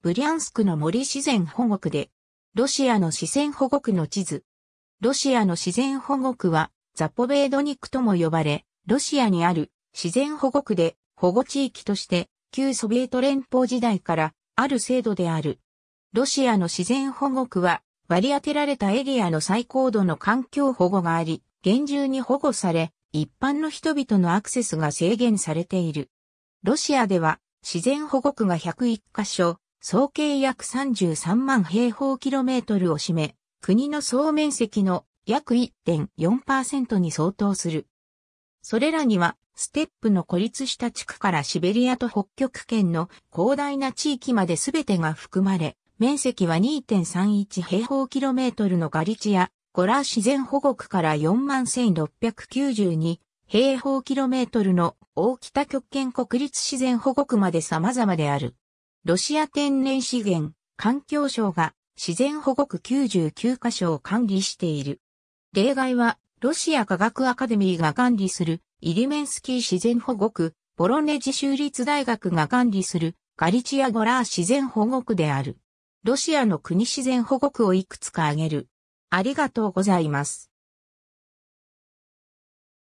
ブリャンスクの森自然保護区で、ロシアの自然保護区の地図。ロシアの自然保護区は、ザポベードニクとも呼ばれ、ロシアにある自然保護区で保護地域として、旧ソビエト連邦時代からある制度である。ロシアの自然保護区は、割り当てられたエリアの最高度の環境保護があり、厳重に保護され、一般の人々のアクセスが制限されている。ロシアでは、自然保護区が101カ所、総計約33万平方キロメートルを占め、国の総面積の約1.4%に相当する。それらには、ステップの孤立した地区からシベリアと北極圏の広大な地域まで全てが含まれ、面積は2.31平方キロメートルのガリチア、ゴラー自然保護区から41,692平方キロメートルの大北極圏国立自然保護区まで様々である。ロシア天然資源、環境省が自然保護区99カ所を管理している。例外は、ロシア科学アカデミーが管理するイリメンスキー自然保護区、ボロネジ州立大学が管理するガリチアゴラー自然保護区である。ロシアの国自然保護区をいくつか挙げる。ありがとうございます。